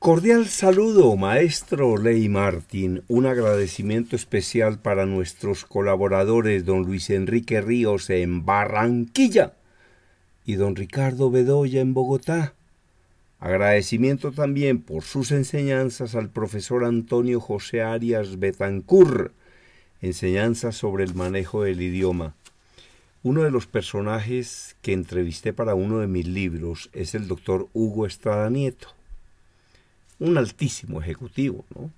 Cordial saludo, maestro Ley Martín. Un agradecimiento especial para nuestros colaboradores, don Luis Enrique Ríos en Barranquilla y don Ricardo Bedoya en Bogotá. Agradecimiento también por sus enseñanzas al profesor Antonio José Arias Betancur, enseñanzas sobre el manejo del idioma. Uno de los personajes que entrevisté para uno de mis libros es el doctor Hugo Estrada Nieto un altísimo ejecutivo, ¿no?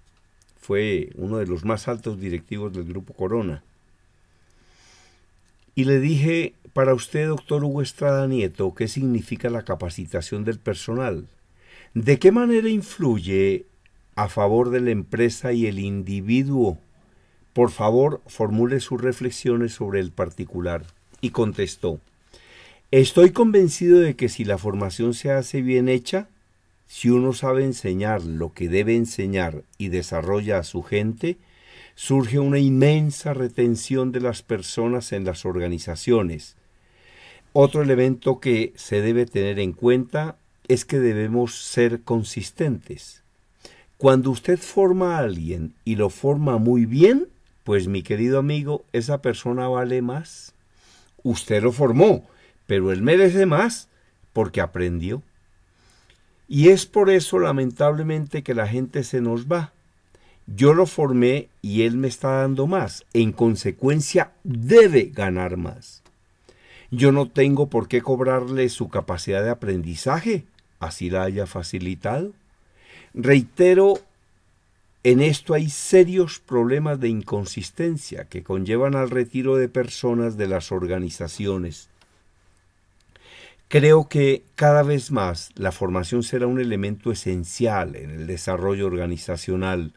Fue uno de los más altos directivos del Grupo Corona. Y le dije, para usted, doctor Hugo Estrada Nieto, ¿qué significa la capacitación del personal? ¿De qué manera influye a favor de la empresa y el individuo? Por favor, formule sus reflexiones sobre el particular. Y contestó, estoy convencido de que si la formación se hace bien hecha, si uno sabe enseñar lo que debe enseñar y desarrolla a su gente, surge una inmensa retención de las personas en las organizaciones. Otro elemento que se debe tener en cuenta es que debemos ser consistentes. Cuando usted forma a alguien y lo forma muy bien, pues mi querido amigo, esa persona vale más. Usted lo formó, pero él merece más porque aprendió. Y es por eso lamentablemente que la gente se nos va. Yo lo formé y él me está dando más. En consecuencia, debe ganar más. Yo no tengo por qué cobrarle su capacidad de aprendizaje, así la haya facilitado. Reitero, en esto hay serios problemas de inconsistencia que conllevan al retiro de personas de las organizaciones Creo que cada vez más la formación será un elemento esencial en el desarrollo organizacional.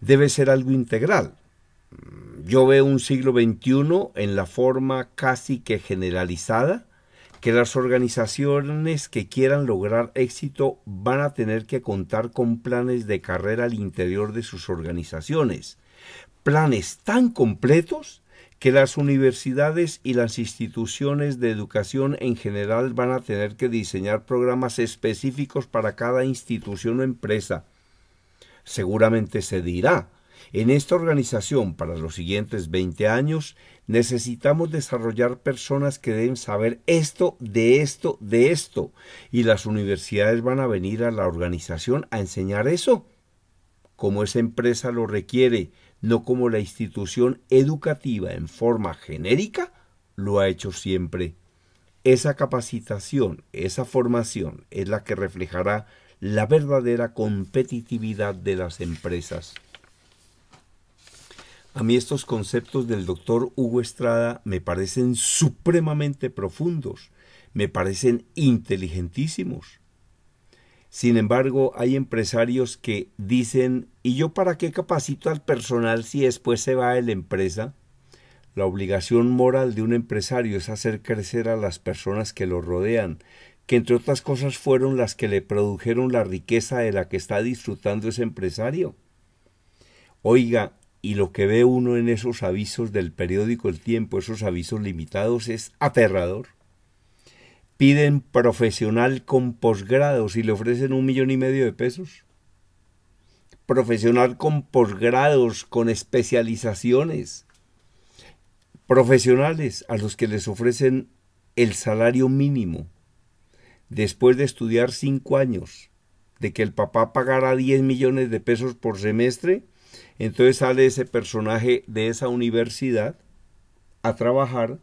Debe ser algo integral. Mm, yo veo un siglo XXI en la forma casi que generalizada que las organizaciones que quieran lograr éxito van a tener que contar con planes de carrera al interior de sus organizaciones. Planes tan completos que las universidades y las instituciones de educación en general van a tener que diseñar programas específicos para cada institución o empresa. Seguramente se dirá, en esta organización para los siguientes 20 años necesitamos desarrollar personas que deben saber esto, de esto, de esto, y las universidades van a venir a la organización a enseñar eso, como esa empresa lo requiere, no como la institución educativa en forma genérica lo ha hecho siempre. Esa capacitación, esa formación es la que reflejará la verdadera competitividad de las empresas. A mí estos conceptos del doctor Hugo Estrada me parecen supremamente profundos, me parecen inteligentísimos. Sin embargo, hay empresarios que dicen, ¿y yo para qué capacito al personal si después se va de la empresa? La obligación moral de un empresario es hacer crecer a las personas que lo rodean, que entre otras cosas fueron las que le produjeron la riqueza de la que está disfrutando ese empresario. Oiga, y lo que ve uno en esos avisos del periódico El Tiempo, esos avisos limitados, es aterrador piden profesional con posgrados y le ofrecen un millón y medio de pesos. Profesional con posgrados, con especializaciones. Profesionales a los que les ofrecen el salario mínimo después de estudiar cinco años, de que el papá pagara 10 millones de pesos por semestre, entonces sale ese personaje de esa universidad a trabajar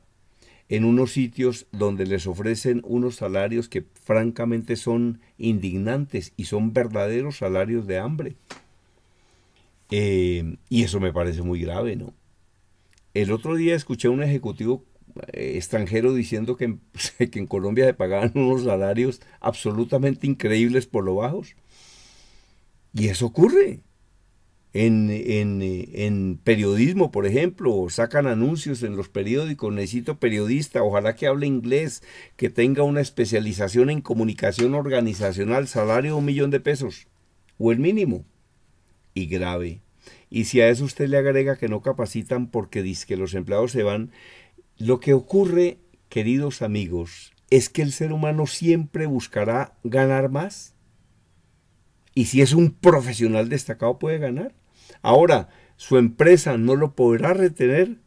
en unos sitios donde les ofrecen unos salarios que francamente son indignantes y son verdaderos salarios de hambre. Eh, y eso me parece muy grave, ¿no? El otro día escuché a un ejecutivo eh, extranjero diciendo que, que en Colombia se pagaban unos salarios absolutamente increíbles por lo bajos. Y eso ocurre en, en, periodismo, por ejemplo, sacan anuncios en los periódicos, necesito periodista, ojalá que hable inglés, que tenga una especialización en comunicación organizacional, salario de un millón de pesos, o el mínimo, y grave. Y si a eso usted le agrega que no capacitan porque dice que los empleados se van, lo que ocurre, queridos amigos, es que el ser humano siempre buscará ganar más. Y si es un profesional destacado puede ganar. Ahora, su empresa no lo podrá retener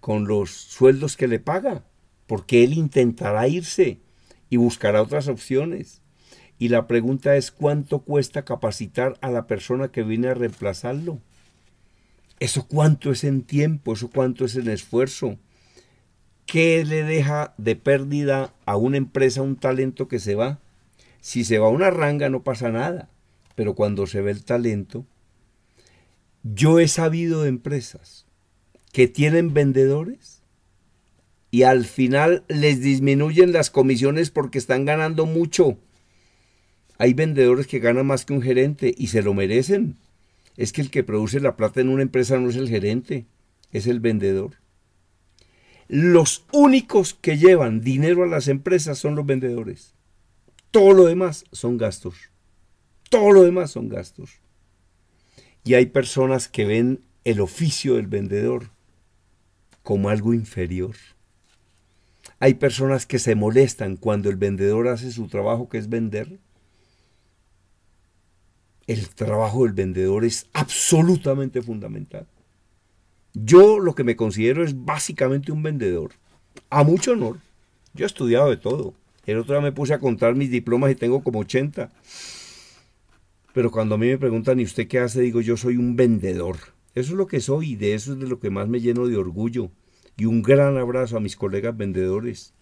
con los sueldos que le paga, porque él intentará irse y buscará otras opciones. Y la pregunta es cuánto cuesta capacitar a la persona que viene a reemplazarlo. ¿Eso cuánto es en tiempo? ¿Eso cuánto es en esfuerzo? ¿Qué le deja de pérdida a una empresa un talento que se va? Si se va una ranga no pasa nada, pero cuando se ve el talento, yo he sabido de empresas que tienen vendedores y al final les disminuyen las comisiones porque están ganando mucho. Hay vendedores que ganan más que un gerente y se lo merecen. Es que el que produce la plata en una empresa no es el gerente, es el vendedor. Los únicos que llevan dinero a las empresas son los vendedores. Todo lo demás son gastos. Todo lo demás son gastos. Y hay personas que ven el oficio del vendedor como algo inferior. Hay personas que se molestan cuando el vendedor hace su trabajo que es vender. El trabajo del vendedor es absolutamente fundamental. Yo lo que me considero es básicamente un vendedor. A mucho honor. Yo he estudiado de todo. El otro día me puse a contar mis diplomas y tengo como 80. Pero cuando a mí me preguntan, ¿y usted qué hace? Digo, yo soy un vendedor. Eso es lo que soy y de eso es de lo que más me lleno de orgullo. Y un gran abrazo a mis colegas vendedores.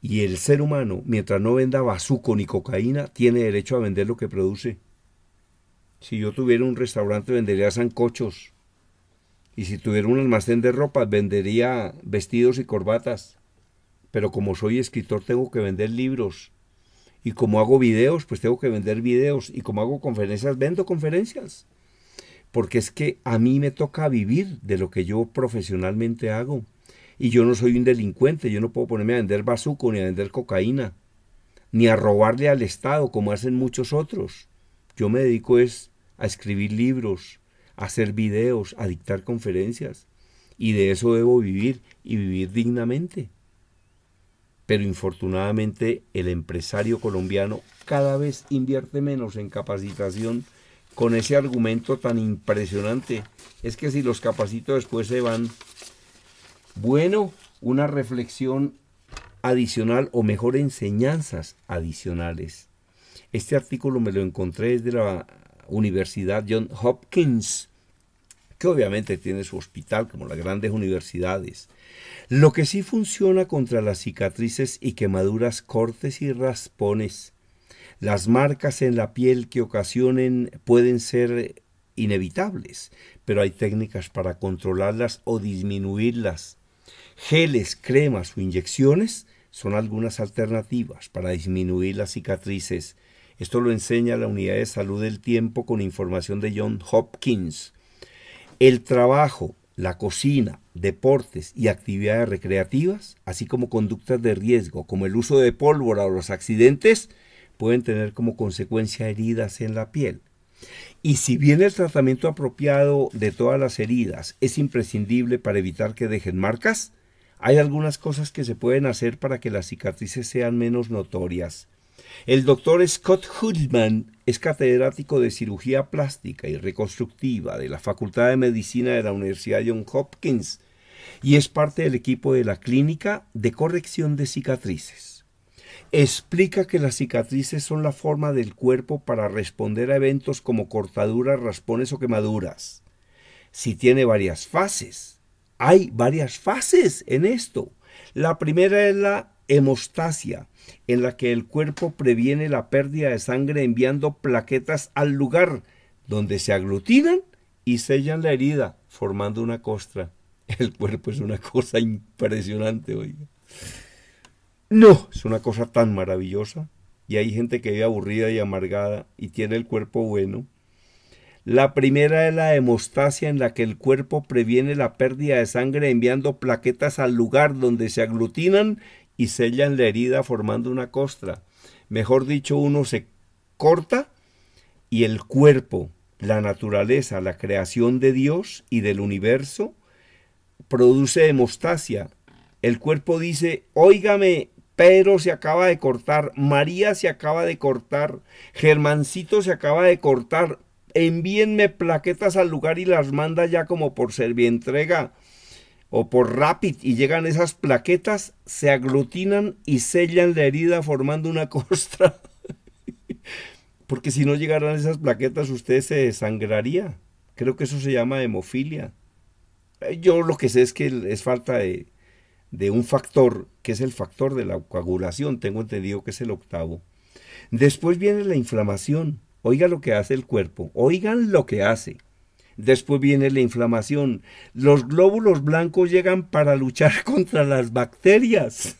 Y el ser humano, mientras no venda bazuco ni cocaína, tiene derecho a vender lo que produce. Si yo tuviera un restaurante, vendería zancochos. Y si tuviera un almacén de ropa, vendería vestidos y corbatas. Pero como soy escritor, tengo que vender libros. Y como hago videos, pues tengo que vender videos. Y como hago conferencias, vendo conferencias. Porque es que a mí me toca vivir de lo que yo profesionalmente hago. Y yo no soy un delincuente, yo no puedo ponerme a vender bazuco ni a vender cocaína, ni a robarle al Estado como hacen muchos otros. Yo me dedico es a escribir libros, a hacer videos, a dictar conferencias. Y de eso debo vivir y vivir dignamente pero infortunadamente el empresario colombiano cada vez invierte menos en capacitación con ese argumento tan impresionante. Es que si los capacito después se van, bueno, una reflexión adicional o mejor enseñanzas adicionales. Este artículo me lo encontré desde la Universidad John Hopkins que obviamente tiene su hospital como las grandes universidades. Lo que sí funciona contra las cicatrices y quemaduras, cortes y raspones. Las marcas en la piel que ocasionen pueden ser inevitables, pero hay técnicas para controlarlas o disminuirlas. Geles, cremas o inyecciones son algunas alternativas para disminuir las cicatrices. Esto lo enseña la Unidad de Salud del Tiempo con información de John Hopkins el trabajo, la cocina, deportes y actividades recreativas, así como conductas de riesgo como el uso de pólvora o los accidentes, pueden tener como consecuencia heridas en la piel. Y si bien el tratamiento apropiado de todas las heridas es imprescindible para evitar que dejen marcas, hay algunas cosas que se pueden hacer para que las cicatrices sean menos notorias. El doctor Scott Hoodman es catedrático de cirugía plástica y reconstructiva de la Facultad de Medicina de la Universidad John Hopkins y es parte del equipo de la Clínica de Corrección de Cicatrices. Explica que las cicatrices son la forma del cuerpo para responder a eventos como cortaduras, raspones o quemaduras. Si tiene varias fases, hay varias fases en esto. La primera es la hemostasia, en la que el cuerpo previene la pérdida de sangre enviando plaquetas al lugar donde se aglutinan y sellan la herida, formando una costra. El cuerpo es una cosa impresionante, oiga. No, es una cosa tan maravillosa. Y hay gente que ve aburrida y amargada y tiene el cuerpo bueno. La primera es la hemostasia en la que el cuerpo previene la pérdida de sangre enviando plaquetas al lugar donde se aglutinan y sellan la herida formando una costra. Mejor dicho, uno se corta y el cuerpo, la naturaleza, la creación de Dios y del universo produce hemostasia. El cuerpo dice, óigame, Pedro se acaba de cortar, María se acaba de cortar, Germancito se acaba de cortar, envíenme plaquetas al lugar y las manda ya como por bien entrega o por Rapid y llegan esas plaquetas, se aglutinan y sellan la herida formando una costra. Porque si no llegaran esas plaquetas, usted se desangraría. Creo que eso se llama hemofilia. Eh, yo lo que sé es que es falta de, de un factor, que es el factor de la coagulación, tengo entendido que es el octavo. Después viene la inflamación. Oiga lo que hace el cuerpo, oigan lo que hace. Después viene la inflamación. Los glóbulos blancos llegan para luchar contra las bacterias.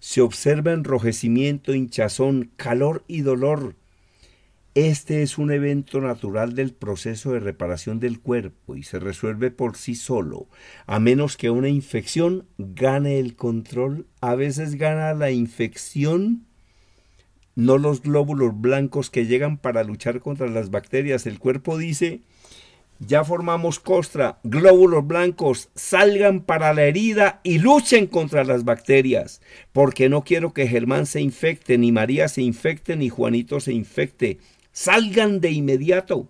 Se observa enrojecimiento, hinchazón, calor y dolor. Este es un evento natural del proceso de reparación del cuerpo y se resuelve por sí solo, a menos que una infección gane el control. A veces gana la infección, no los glóbulos blancos que llegan para luchar contra las bacterias. El cuerpo dice, ya formamos costra, glóbulos blancos, salgan para la herida y luchen contra las bacterias, porque no quiero que Germán se infecte, ni María se infecte, ni Juanito se infecte. Salgan de inmediato.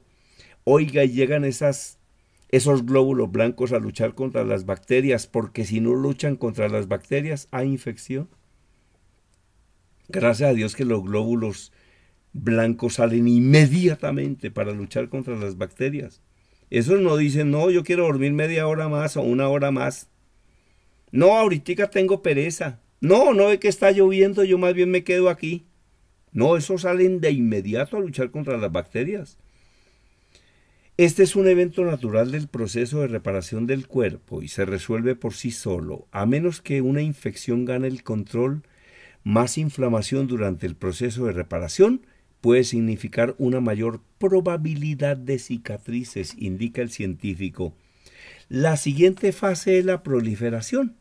Oiga, llegan esas esos glóbulos blancos a luchar contra las bacterias, porque si no luchan contra las bacterias hay infección. Gracias a Dios que los glóbulos blancos salen inmediatamente para luchar contra las bacterias. Esos no dicen, no, yo quiero dormir media hora más o una hora más. No, ahorita tengo pereza. No, no ve que está lloviendo, yo más bien me quedo aquí. No, esos salen de inmediato a luchar contra las bacterias. Este es un evento natural del proceso de reparación del cuerpo y se resuelve por sí solo, a menos que una infección gane el control, más inflamación durante el proceso de reparación puede significar una mayor probabilidad de cicatrices, indica el científico. La siguiente fase es la proliferación.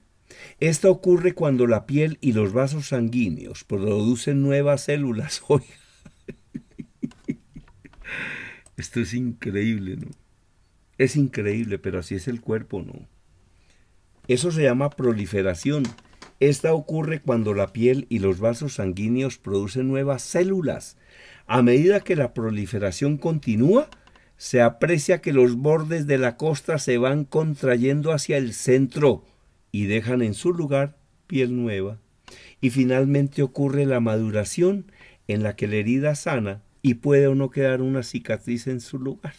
Esto ocurre cuando la piel y los vasos sanguíneos producen nuevas células. Esto es increíble, ¿no? Es increíble, pero así es el cuerpo, ¿no? Eso se llama proliferación. Esta ocurre cuando la piel y los vasos sanguíneos producen nuevas células. A medida que la proliferación continúa, se aprecia que los bordes de la costra se van contrayendo hacia el centro y dejan en su lugar piel nueva. Y finalmente ocurre la maduración en la que la herida sana y puede o no quedar una cicatriz en su lugar.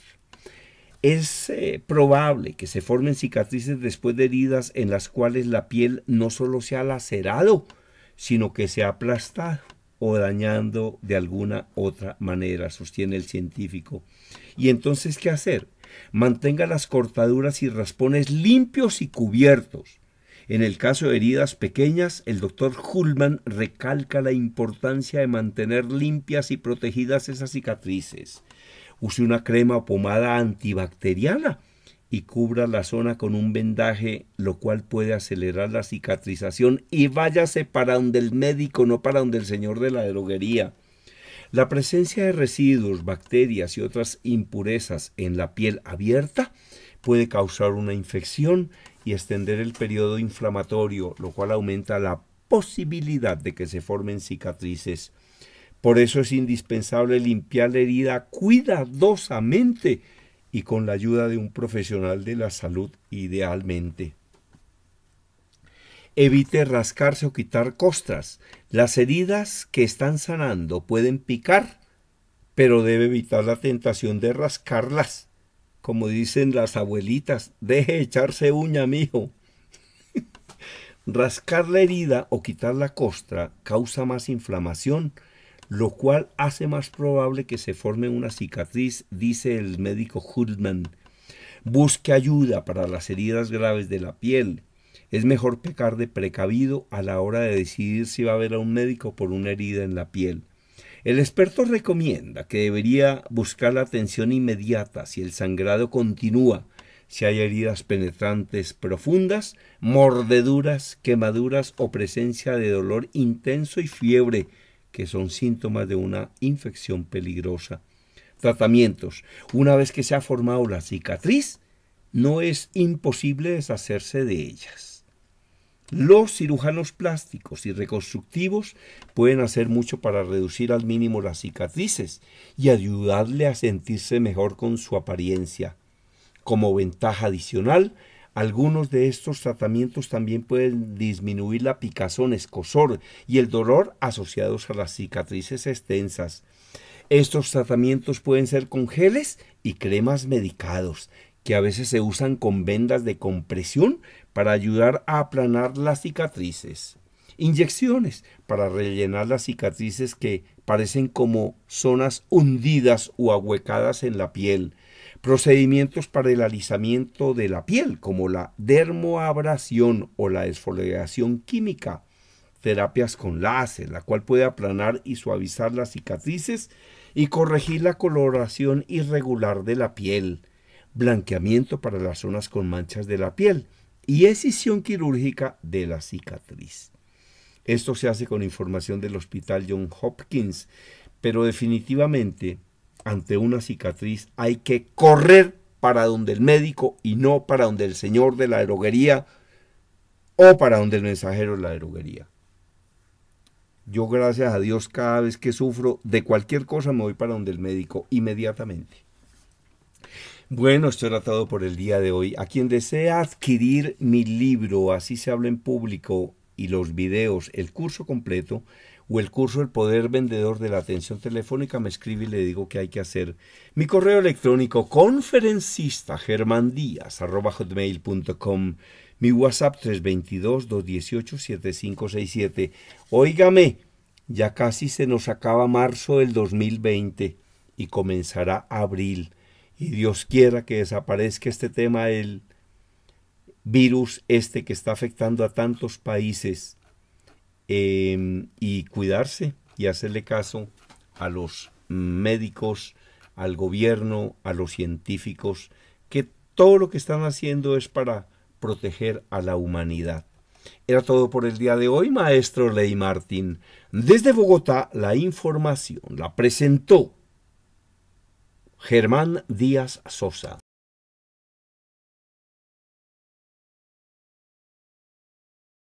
Es eh, probable que se formen cicatrices después de heridas en las cuales la piel no solo se ha lacerado, sino que se ha aplastado o dañando de alguna otra manera, sostiene el científico. ¿Y entonces qué hacer? Mantenga las cortaduras y raspones limpios y cubiertos. En el caso de heridas pequeñas, el doctor Hullman recalca la importancia de mantener limpias y protegidas esas cicatrices use una crema o pomada antibacteriana y cubra la zona con un vendaje, lo cual puede acelerar la cicatrización y váyase para donde el médico, no para donde el señor de la droguería. La presencia de residuos, bacterias y otras impurezas en la piel abierta puede causar una infección y extender el periodo inflamatorio, lo cual aumenta la posibilidad de que se formen cicatrices. Por eso es indispensable limpiar la herida cuidadosamente y con la ayuda de un profesional de la salud idealmente. Evite rascarse o quitar costras. Las heridas que están sanando pueden picar, pero debe evitar la tentación de rascarlas. Como dicen las abuelitas, deje echarse uña, mijo. Rascar la herida o quitar la costra causa más inflamación lo cual hace más probable que se forme una cicatriz, dice el médico Hudman. Busque ayuda para las heridas graves de la piel. Es mejor pecar de precavido a la hora de decidir si va a ver a un médico por una herida en la piel. El experto recomienda que debería buscar la atención inmediata si el sangrado continúa, si hay heridas penetrantes profundas, mordeduras, quemaduras o presencia de dolor intenso y fiebre, que son síntomas de una infección peligrosa. Tratamientos. Una vez que se ha formado la cicatriz, no es imposible deshacerse de ellas. Los cirujanos plásticos y reconstructivos pueden hacer mucho para reducir al mínimo las cicatrices y ayudarle a sentirse mejor con su apariencia. Como ventaja adicional, algunos de estos tratamientos también pueden disminuir la picazón, escosor y el dolor asociados a las cicatrices extensas. Estos tratamientos pueden ser con geles y cremas medicados, que a veces se usan con vendas de compresión para ayudar a aplanar las cicatrices. Inyecciones para rellenar las cicatrices que parecen como zonas hundidas o ahuecadas en la piel. Procedimientos para el alisamiento de la piel, como la dermoabrasión o la exfoliación química, terapias con láser, la cual puede aplanar y suavizar las cicatrices y corregir la coloración irregular de la piel, blanqueamiento para las zonas con manchas de la piel y escisión quirúrgica de la cicatriz. Esto se hace con información del Hospital John Hopkins, pero definitivamente ante una cicatriz hay que correr para donde el médico y no para donde el señor de la droguería o para donde el mensajero de la droguería. Yo gracias a Dios cada vez que sufro de cualquier cosa me voy para donde el médico inmediatamente. Bueno, esto tratado todo por el día de hoy. A quien desea adquirir mi libro, así se habla en público, y los videos, el curso completo, o el curso El Poder Vendedor de la Atención Telefónica, me escribe y le digo que hay que hacer. Mi correo electrónico conferencista germandías.com mi WhatsApp 322-218-7567. Óigame, ya casi se nos acaba marzo del 2020 y comenzará abril. Y Dios quiera que desaparezca este tema el virus este que está afectando a tantos países. Em, y cuidarse y hacerle caso a los médicos, al gobierno, a los científicos, que todo lo que están haciendo es para proteger a la humanidad. Era todo por el día de hoy, maestro Ley Martín. Desde Bogotá, la información la presentó Germán Díaz Sosa.